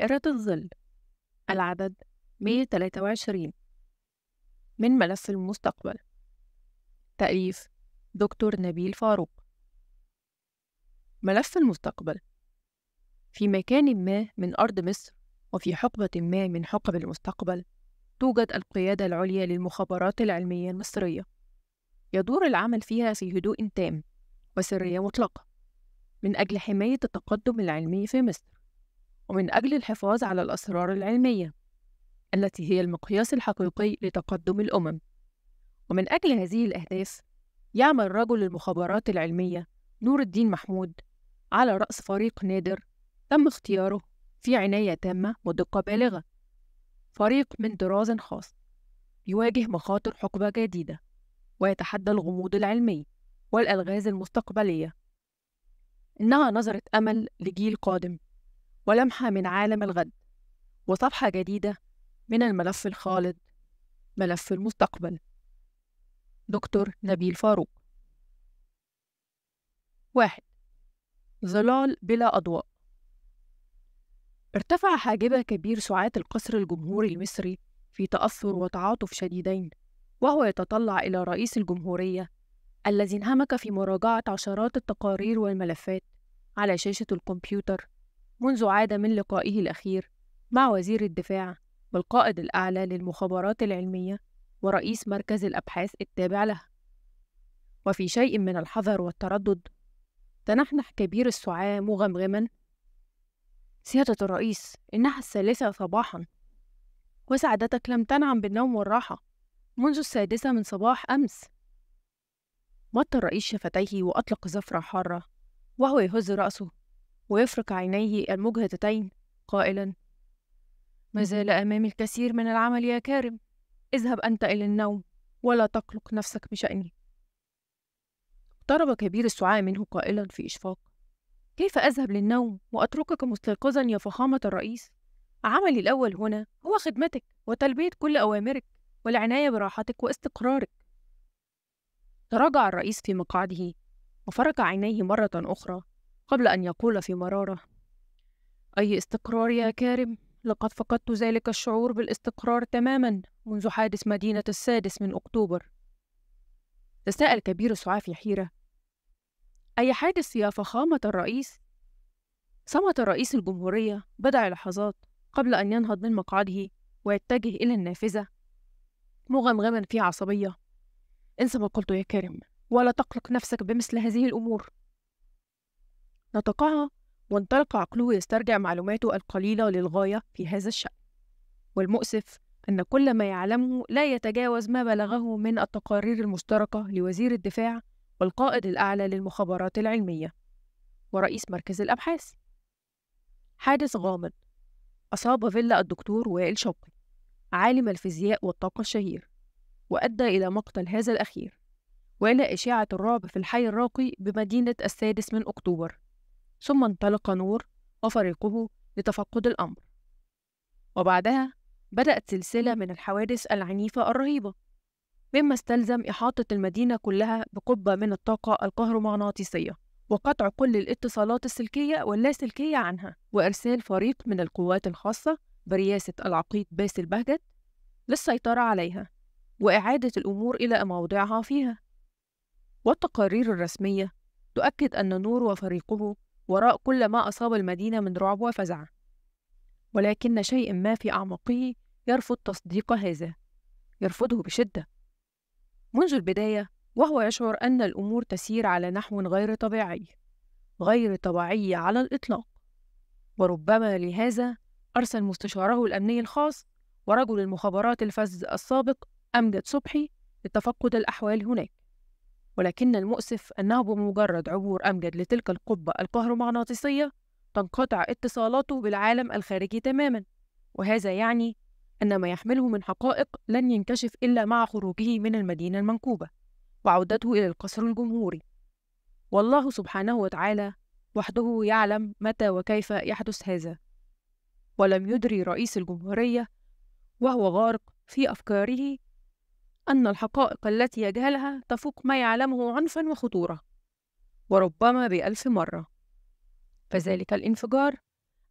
دائرة الظل العدد 123 من ملف المستقبل تأليف دكتور نبيل فاروق ملف المستقبل في مكان ما من أرض مصر وفي حقبة ما من حقب المستقبل توجد القيادة العليا للمخابرات العلمية المصرية يدور العمل فيها في هدوء تام وسرية مطلقة من أجل حماية التقدم العلمي في مصر ومن أجل الحفاظ على الأسرار العلمية التي هي المقياس الحقيقي لتقدم الأمم ومن أجل هذه الأهداف يعمل رجل المخابرات العلمية نور الدين محمود على رأس فريق نادر تم اختياره في عناية تامة ودقة بالغة فريق من طراز خاص يواجه مخاطر حقبة جديدة ويتحدى الغموض العلمي والألغاز المستقبلية إنها نظرة أمل لجيل قادم ولمحة من عالم الغد وصفحة جديدة من الملف الخالد ملف المستقبل دكتور نبيل فاروق واحد ظلال بلا أضواء ارتفع حاجبة كبير سعات القصر الجمهوري المصري في تأثر وتعاطف شديدين وهو يتطلع إلى رئيس الجمهورية الذي انهمك في مراجعة عشرات التقارير والملفات على شاشة الكمبيوتر منذ عاد من لقائه الأخير مع وزير الدفاع والقائد الأعلى للمخابرات العلمية ورئيس مركز الأبحاث التابع له وفي شيء من الحذر والتردد تنحنح كبير السعاة مغمغما سيادة الرئيس إنها الثالثة صباحا وسعادتك لم تنعم بالنوم والراحة منذ السادسة من صباح أمس مط الرئيس شفتيه وأطلق زفرة حارة وهو يهز رأسه ويفرك عينيه المجهدتين قائلا ما زال أمامي الكثير من العمل يا كارم اذهب أنت إلى النوم ولا تقلق نفسك بشأني اقترب كبير السعاء منه قائلا في إشفاق كيف أذهب للنوم وأتركك مستيقظا يا فخامة الرئيس عملي الأول هنا هو خدمتك وتلبية كل أوامرك والعناية براحتك واستقرارك تراجع الرئيس في مقعده وفرك عينيه مرة أخرى قبل أن يقول في مرارة أي استقرار يا كارم لقد فقدت ذلك الشعور بالاستقرار تماما منذ حادث مدينة السادس من أكتوبر تساءل كبير سعافي في حيرة أي حادث يا فخامة الرئيس؟ صمت رئيس الجمهورية بضع لحظات قبل أن ينهض من مقعده ويتجه إلى النافذة مغمغما في عصبية انسى ما قلته يا كارم ولا تقلق نفسك بمثل هذه الأمور نطقها وانطلق عقله يسترجع معلوماته القليلة للغاية في هذا الشأن والمؤسف أن كل ما يعلمه لا يتجاوز ما بلغه من التقارير المشتركة لوزير الدفاع والقائد الأعلى للمخابرات العلمية ورئيس مركز الأبحاث حادث غامض أصاب فيلا الدكتور وائل شوقي عالم الفيزياء والطاقة الشهير وأدى إلى مقتل هذا الأخير وإلى إشاعة الرعب في الحي الراقي بمدينة السادس من أكتوبر ثم انطلق نور وفريقه لتفقد الأمر وبعدها بدأت سلسلة من الحوادث العنيفة الرهيبة مما استلزم إحاطة المدينة كلها بقبة من الطاقة الكهرومغناطيسية وقطع كل الاتصالات السلكية واللاسلكية عنها وإرسال فريق من القوات الخاصة برئاسة العقيد باسل بهجت للسيطرة عليها وإعادة الأمور إلى موضعها فيها والتقارير الرسمية تؤكد أن نور وفريقه وراء كل ما أصاب المدينة من رعب وفزع ولكن شيء ما في أعماقه يرفض تصديق هذا يرفضه بشدة منذ البداية وهو يشعر أن الأمور تسير على نحو غير طبيعي غير طبيعي على الإطلاق وربما لهذا أرسل مستشاره الأمني الخاص ورجل المخابرات الفز السابق أمجد صبحي لتفقد الأحوال هناك ولكن المؤسف أنه بمجرد عبور أمجد لتلك القبة الكهرومغناطيسية تنقطع اتصالاته بالعالم الخارجي تماما وهذا يعني أن ما يحمله من حقائق لن ينكشف إلا مع خروجه من المدينة المنكوبة وعودته إلى القصر الجمهوري والله سبحانه وتعالى وحده يعلم متى وكيف يحدث هذا ولم يدري رئيس الجمهورية وهو غارق في أفكاره أن الحقائق التي يجهلها تفوق ما يعلمه عنفا وخطورة وربما بألف مرة فذلك الانفجار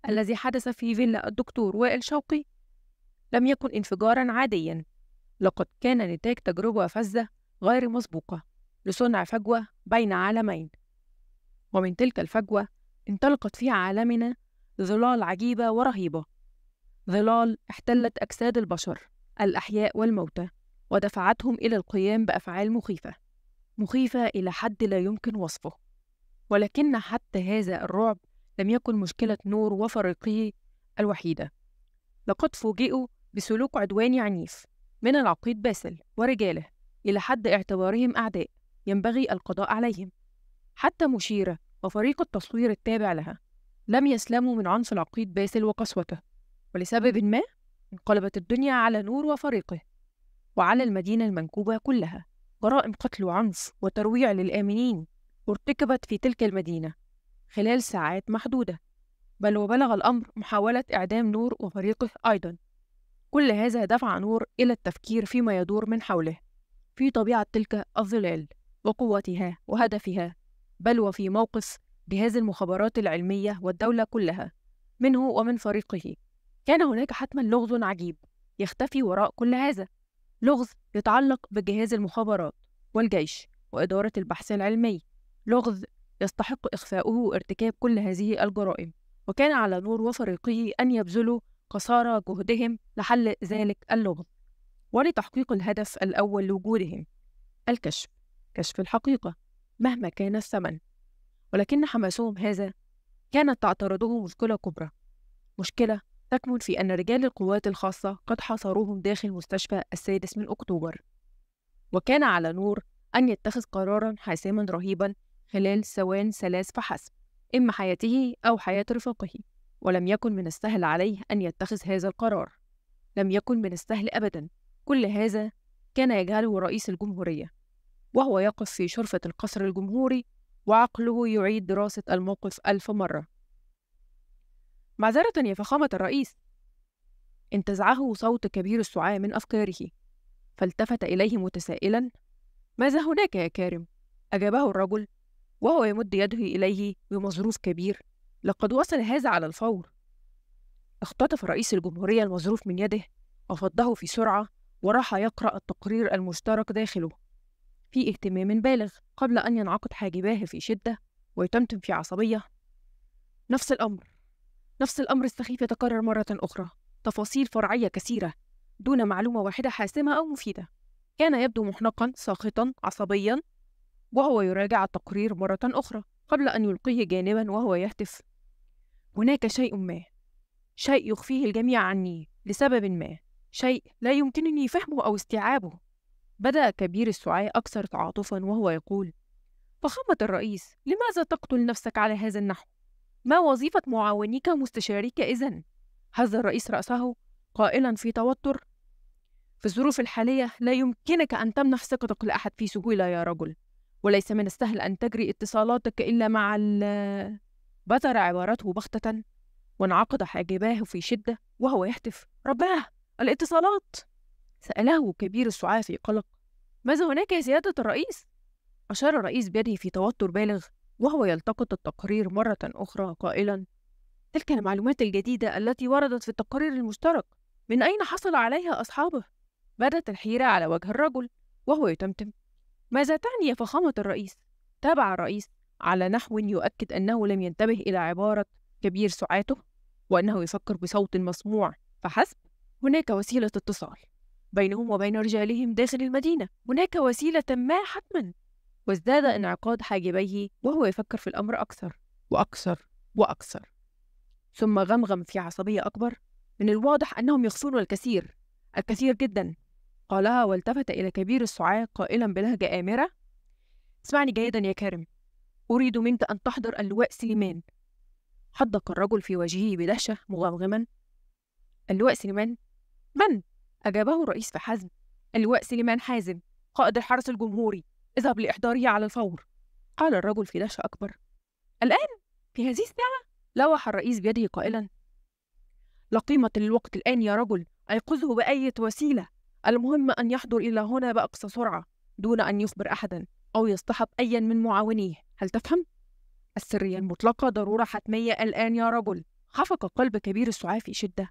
الذي حدث في فيلا الدكتور وائل شوقي لم يكن انفجارا عاديا لقد كان نتاج تجربة فذة غير مسبوقة لصنع فجوة بين عالمين ومن تلك الفجوة انطلقت في عالمنا ظلال عجيبة ورهيبة ظلال احتلت أجساد البشر الأحياء والموتى ودفعتهم إلى القيام بأفعال مخيفة مخيفة إلى حد لا يمكن وصفه ولكن حتى هذا الرعب لم يكن مشكلة نور وفريقه الوحيدة لقد فوجئوا بسلوك عدواني عنيف من العقيد باسل ورجاله إلى حد اعتبارهم أعداء ينبغي القضاء عليهم حتى مشيرة وفريق التصوير التابع لها لم يسلموا من عنف العقيد باسل وقسوته ولسبب ما انقلبت الدنيا على نور وفريقه وعلى المدينة المنكوبة كلها جرائم قتل وعنف وترويع للآمنين ارتكبت في تلك المدينة خلال ساعات محدودة بل وبلغ الأمر محاولة إعدام نور وفريقه أيضا كل هذا دفع نور إلى التفكير فيما يدور من حوله في طبيعة تلك الظلال وقوتها وهدفها بل وفي موقف جهاز المخابرات العلمية والدولة كلها منه ومن فريقه كان هناك حتما لغز عجيب يختفي وراء كل هذا لغز يتعلق بجهاز المخابرات والجيش وإدارة البحث العلمي لغز يستحق إخفاؤه ارتكاب كل هذه الجرائم وكان على نور وفريقه أن يبذلوا قصارى جهدهم لحل ذلك اللغز ولتحقيق الهدف الأول لوجودهم الكشف كشف الحقيقة مهما كان الثمن ولكن حماسهم هذا كانت تعترضه مشكلة كبرى مشكلة تكمن في أن رجال القوات الخاصة قد حاصروهم داخل مستشفى السادس من أكتوبر وكان على نور أن يتخذ قرارا حاسما رهيبا خلال ثوان ثلاث فحسب إما حياته أو حياة رفاقه ولم يكن من السهل عليه أن يتخذ هذا القرار لم يكن من السهل أبدا كل هذا كان يجهله رئيس الجمهورية وهو يقف في شرفة القصر الجمهوري وعقله يعيد دراسة الموقف ألف مرة معذرة يا فخامة الرئيس انتزعه صوت كبير السعاة من أفكاره فالتفت إليه متسائلا ماذا هناك يا كارم؟ أجابه الرجل وهو يمد يده إليه بمظروف كبير لقد وصل هذا على الفور اختطف رئيس الجمهورية المظروف من يده وفضه في سرعة وراح يقرأ التقرير المشترك داخله في اهتمام بالغ قبل أن ينعقد حاجباه في شدة ويتمتم في عصبية نفس الأمر نفس الأمر السخيف يتكرر مرة أخرى تفاصيل فرعية كثيرة دون معلومة واحدة حاسمة أو مفيدة كان يبدو محنقا ساخطا عصبيا وهو يراجع التقرير مرة أخرى قبل أن يلقيه جانبا وهو يهتف هناك شيء ما شيء يخفيه الجميع عني لسبب ما شيء لا يمكنني فهمه أو استيعابه بدأ كبير السعاة أكثر تعاطفا وهو يقول فخامة الرئيس لماذا تقتل نفسك على هذا النحو ما وظيفة معاونيك ومستشاريك إذا؟ هز الرئيس رأسه قائلا في توتر في الظروف الحالية لا يمكنك أن تمنح ثقتك لأحد في سهولة يا رجل وليس من السهل أن تجري اتصالاتك إلا مع ال بذر عبارته بغتة وانعقد حاجباه في شدة وهو يهتف رباه الاتصالات سأله كبير السعاة في قلق ماذا هناك يا سيادة الرئيس؟ أشار الرئيس بيده في توتر بالغ وهو يلتقط التقرير مرة أخرى قائلا تلك المعلومات الجديدة التي وردت في التقرير المشترك من أين حصل عليها أصحابه؟ بدت الحيرة على وجه الرجل وهو يتمتم ماذا تعني يا فخامة الرئيس؟ تابع الرئيس على نحو يؤكد أنه لم ينتبه إلى عبارة كبير سعاته وأنه يفكر بصوت مسموع فحسب هناك وسيلة اتصال بينهم وبين رجالهم داخل المدينة هناك وسيلة ما حتما وازداد انعقاد حاجبيه وهو يفكر في الأمر أكثر وأكثر وأكثر ثم غمغم في عصبية أكبر من الواضح أنهم يخسرون الكثير الكثير جدا قالها والتفت إلى كبير السعاة قائلا بلهجة آمرة اسمعني جيدا يا كارم أريد منك أن تحضر اللواء سليمان حدق الرجل في وجهه بدهشة مغمغما اللواء سليمان من؟ أجابه الرئيس بحزم اللواء سليمان حازم قائد الحرس الجمهوري اذهب لإحضاره على الفور قال الرجل في دهشة أكبر الآن في هذه الساعة لوح الرئيس بيده قائلا لا قيمة للوقت الآن يا رجل أيقظه بأية وسيلة المهم أن يحضر إلى هنا بأقصى سرعة دون أن يخبر أحدا أو يصطحب أيا من معاونيه هل تفهم؟ السرية المطلقة ضرورة حتمية الآن يا رجل خفق قلب كبير السعاف في شدة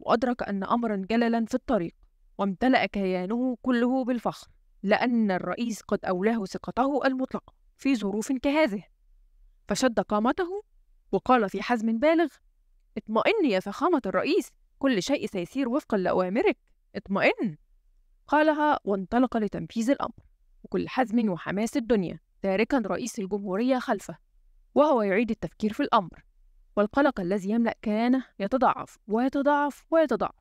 وأدرك أن أمرا جللا في الطريق وامتلأ كيانه كله بالفخر لأن الرئيس قد أولاه ثقته المطلقة في ظروف كهذه فشد قامته وقال في حزم بالغ اطمئن يا فخامة الرئيس كل شيء سيسير وفقا لأوامرك اطمئن قالها وانطلق لتنفيذ الأمر وكل حزم وحماس الدنيا تاركا رئيس الجمهورية خلفه وهو يعيد التفكير في الأمر والقلق الذي يملأ كيانه يتضاعف ويتضاعف ويتضاعف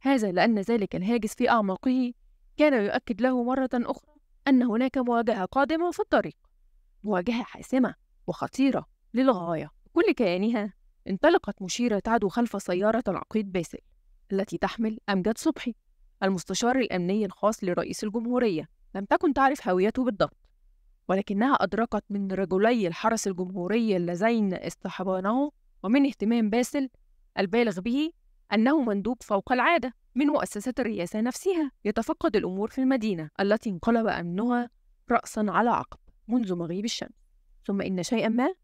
هذا لأن ذلك الهاجس في أعماقه كان يؤكد له مرة أخرى أن هناك مواجهة قادمة في الطريق مواجهة حاسمة وخطيرة للغاية بكل كيانها انطلقت مشيرة تعدو خلف سيارة العقيد باسل التي تحمل أمجد صبحي المستشار الأمني الخاص لرئيس الجمهورية لم تكن تعرف هويته بالضبط ولكنها أدركت من رجلي الحرس الجمهوري اللذين اصطحبانه ومن اهتمام باسل البالغ به أنه مندوب فوق العادة من مؤسسة الرئاسة نفسها يتفقد الأمور في المدينة التي انقلب أمنها رأسا على عقب منذ مغيب الشمس ثم إن شيئا ما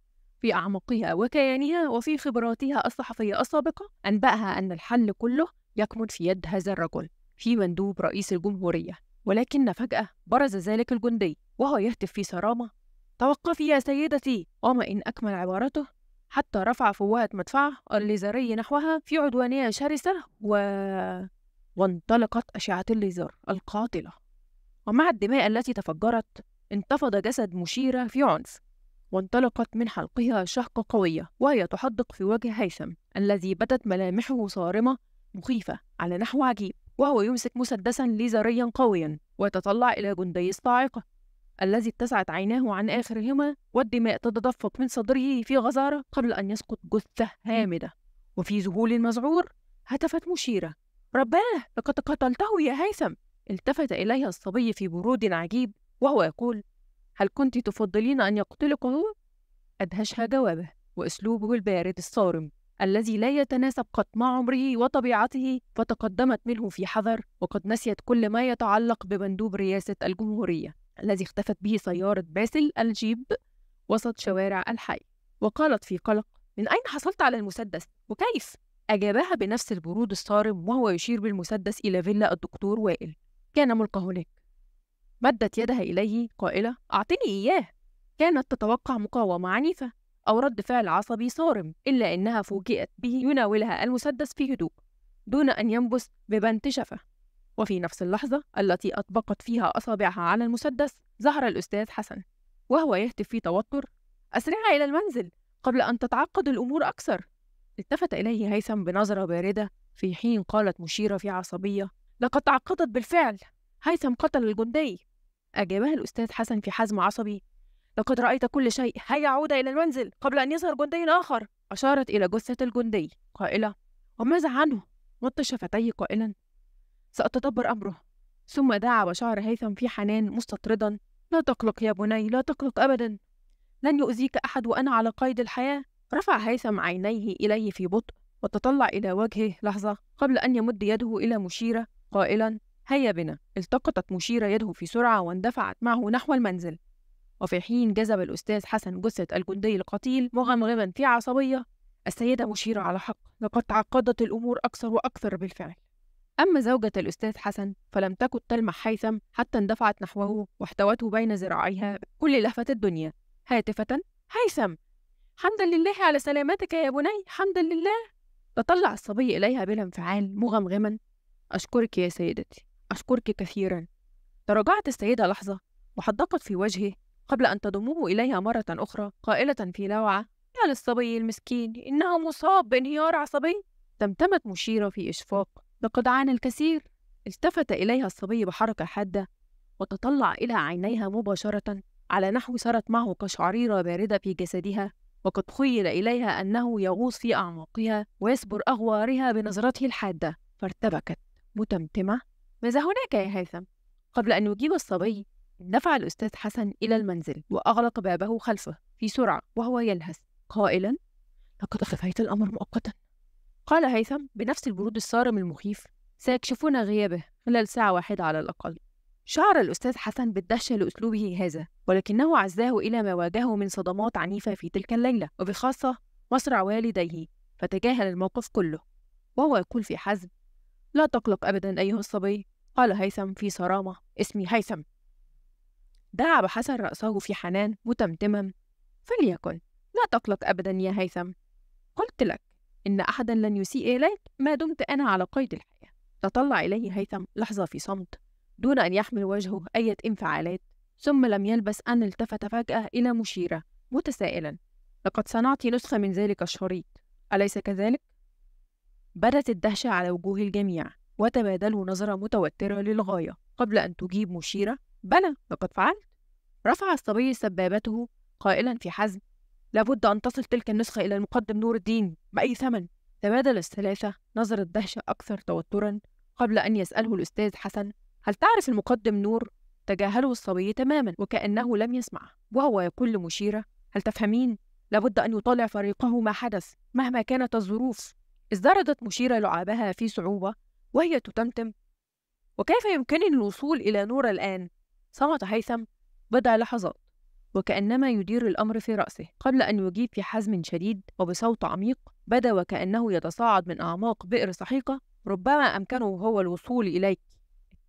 في أعماقها وكيانها وفي خبراتها الصحفية السابقة أنبأها أن الحل كله يكمن في يد هذا الرجل في مندوب رئيس الجمهورية ولكن فجأة برز ذلك الجندي وهو يهتف في صرامة توقفي يا سيدتي وما إن أكمل عبارته حتى رفع فوهة مدفعه الليزري نحوها في عدوانية شرسة و... وانطلقت أشعة الليزر القاتلة ومع الدماء التي تفجرت انتفض جسد مشيرة في عنف وانطلقت من حلقها شهقة قوية وهي تحدق في وجه هيثم الذي بدت ملامحه صارمة مخيفة على نحو عجيب وهو يمسك مسدسا ليزريا قويا ويتطلع إلى جندي الصاعقة الذي اتسعت عيناه عن آخرهما والدماء تتدفق من صدره في غزارة قبل أن يسقط جثة هامدة وفي ذهول مذعور هتفت مشيرة رباه لقد قتلته يا هيثم التفت إليها الصبي في برود عجيب وهو يقول هل كنت تفضلين أن يقتلك هو؟ أدهشها جوابه وأسلوبه البارد الصارم الذي لا يتناسب قط مع عمره وطبيعته فتقدمت منه في حذر وقد نسيت كل ما يتعلق بمندوب رئاسة الجمهورية الذي اختفت به سيارة باسل الجيب وسط شوارع الحي وقالت في قلق من أين حصلت على المسدس وكيف؟ أجابها بنفس البرود الصارم وهو يشير بالمسدس إلى فيلا الدكتور وائل كان ملقى هناك مدت يدها إليه قائلة أعطني إياه كانت تتوقع مقاومة عنيفة أو رد فعل عصبي صارم إلا أنها فوجئت به يناولها المسدس في هدوء دون أن ينبس ببنت شفه وفي نفس اللحظة التي أطبقت فيها أصابعها على المسدس ظهر الأستاذ حسن وهو يهتف في توتر أسرع إلى المنزل قبل أن تتعقد الأمور أكثر التفت إليه هيثم بنظرة باردة في حين قالت مشيرة في عصبية لقد تعقدت بالفعل هيثم قتل الجندي أجابها الأستاذ حسن في حزم عصبي لقد رأيت كل شيء هيا عودة إلى المنزل قبل أن يظهر جندي آخر أشارت إلى جثة الجندي قائلة وماذا عنه؟ مط شفتيه قائلا سأتدبر أمره ثم دعا وشعر هيثم في حنان مستطردا لا تقلق يا بني لا تقلق أبدا لن يؤذيك أحد وأنا على قيد الحياة رفع هيثم عينيه إليه في بطء وتطلع إلى وجهه لحظة قبل أن يمد يده إلى مشيرة قائلا هيا بنا التقطت مشيرة يده في سرعة واندفعت معه نحو المنزل وفي حين جذب الأستاذ حسن جثة الجندي القتيل مغمغما في عصبية السيدة مشيرة على حق لقد تعقدت الأمور أكثر وأكثر بالفعل أما زوجة الأستاذ حسن فلم تكد تلمح هيثم حتى اندفعت نحوه واحتوته بين ذراعيها كل لهفة الدنيا هاتفة هيثم حمدا لله على سلامتك يا بني حمدا لله تطلع الصبي إليها بلا انفعال مغمغما أشكرك يا سيدتي أشكرك كثيرا تراجعت السيدة لحظة وحدقت في وجهه قبل أن تضمه إليها مرة أخرى قائلة في لوعة يا للصبي المسكين إنه مصاب بانهيار عصبي تمتمت مشيرة في إشفاق لقد عانى الكثير التفت إليها الصبي بحركة حادة وتطلع إلى عينيها مباشرة على نحو سرت معه كشعريرة باردة في جسدها وقد خيل إليها أنه يغوص في أعماقها ويسبر أغوارها بنظرته الحادة فارتبكت متمتمة ماذا هناك يا هيثم؟ قبل أن يجيب الصبي دفع الأستاذ حسن إلى المنزل وأغلق بابه خلفه في سرعة وهو يلهث قائلا لقد أخفيت الأمر مؤقتا قال هيثم بنفس البرود الصارم المخيف سيكشفون غيابه خلال ساعة واحدة على الأقل شعر الأستاذ حسن بالدهشة لأسلوبه هذا ولكنه عزاه إلى ما واجهه من صدمات عنيفة في تلك الليلة وبخاصة مصرع والديه فتجاهل الموقف كله وهو يقول في حزم لا تقلق أبدا أيها الصبي قال هيثم في صرامة اسمي هيثم دعب حسن رأسه في حنان متمتما فليكن لا تقلق أبدا يا هيثم قلت لك إن أحدا لن يسيء إليك ما دمت أنا على قيد الحياة تطلع إليه هيثم لحظة في صمت دون أن يحمل وجهه أي انفعالات ثم لم يلبس أن التفت فجأة إلى مشيرة متسائلا لقد صنعت نسخة من ذلك الشريط أليس كذلك؟ بدت الدهشة على وجوه الجميع وتبادلوا نظرة متوترة للغاية قبل أن تجيب مشيرة بلى لقد فعلت رفع الصبي سبابته قائلا في حزم لابد أن تصل تلك النسخة إلى المقدم نور الدين بأي ثمن تبادل الثلاثة نظرة دهشة أكثر توترا قبل أن يسأله الأستاذ حسن هل تعرف المقدم نور؟ تجاهله الصبي تماما وكأنه لم يسمعه وهو يقول لمشيرة هل تفهمين؟ لابد أن يطالع فريقه ما حدث مهما كانت الظروف ازدردت مشيرة لعابها في صعوبة وهي تتمتم وكيف يمكنني الوصول إلى نور الآن؟ صمت هيثم بضع لحظات وكأنما يدير الأمر في رأسه قبل أن يجيب في حزم شديد وبصوت عميق بدا وكأنه يتصاعد من أعماق بئر سحيقة ربما أمكنه هو الوصول إليك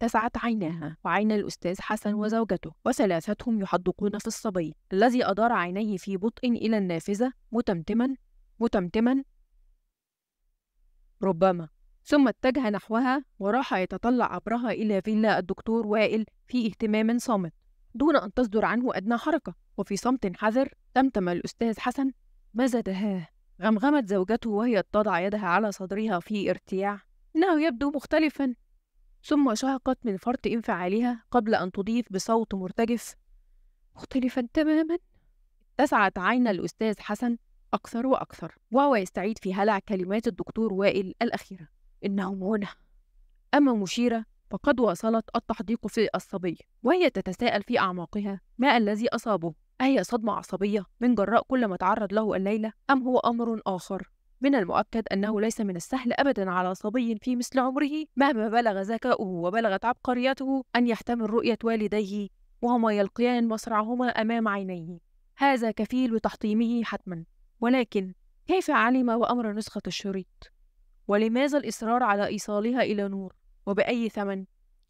اتسعت عيناها وعين الأستاذ حسن وزوجته وثلاثتهم يحدقون في الصبي الذي أدار عينيه في بطء إلى النافذة متمتما متمتما ربما ثم اتجه نحوها وراح يتطلع عبرها إلى فيلا الدكتور وائل في اهتمام صامت دون أن تصدر عنه أدنى حركة وفي صمت حذر تمتم الأستاذ حسن ماذا تهاه غمغمت زوجته وهي تضع يدها على صدرها في ارتياع إنه يبدو مختلفا ثم شهقت من فرط انفعالها قبل أن تضيف بصوت مرتجف مختلفا تماما اتسعت عين الأستاذ حسن أكثر وأكثر وهو يستعيد في هلع كلمات الدكتور وائل الأخيرة إنه منى أما مشيرة فقد واصلت التحديق في الصبي وهي تتساءل في أعماقها ما الذي أصابه أهي صدمة عصبية من جراء كل ما تعرض له الليلة أم هو أمر آخر من المؤكد أنه ليس من السهل أبدا على صبي في مثل عمره مهما بلغ ذكاؤه وبلغت عبقريته أن يحتمل رؤية والديه وهما يلقيان مصرعهما أمام عينيه هذا كفيل بتحطيمه حتما ولكن كيف علم وأمر نسخة الشريط؟ ولماذا الإصرار على إيصالها إلى نور؟ وبأي ثمن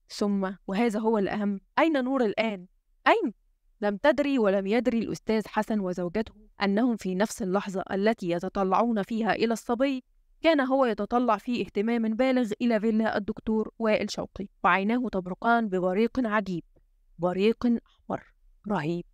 ثم وهذا هو الأهم أين نور الآن؟ أين؟ لم تدري ولم يدري الأستاذ حسن وزوجته أنهم في نفس اللحظة التي يتطلعون فيها إلى الصبي كان هو يتطلع في اهتمام بالغ إلى فيلا الدكتور وائل شوقي وعيناه تبرقان ببريق عجيب بريق أحمر رهيب